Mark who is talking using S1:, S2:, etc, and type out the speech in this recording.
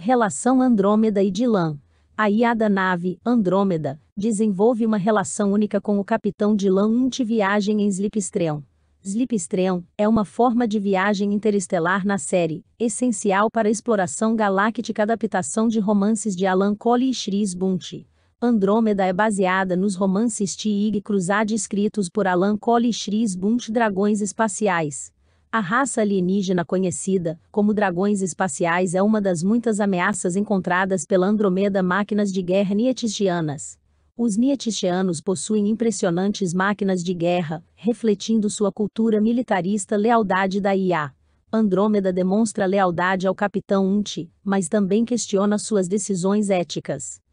S1: Relação Andrômeda e Dilan. A IA da nave, Andrômeda, desenvolve uma relação única com o capitão Dilan Unti viagem em Slipstream. Slipstream é uma forma de viagem interestelar na série, essencial para a exploração galáctica adaptação de romances de Alan Cole e Chris Bunty. Andrômeda é baseada nos romances T.I.G. Cruzade escritos por Alan Cole e Chris Bunty Dragões Espaciais. A raça alienígena conhecida como dragões espaciais é uma das muitas ameaças encontradas pela Andromeda máquinas de guerra Nietzscheanas. Os Nietzscheanos possuem impressionantes máquinas de guerra, refletindo sua cultura militarista lealdade da IA. Andrômeda demonstra lealdade ao Capitão Unti, mas também questiona suas decisões éticas.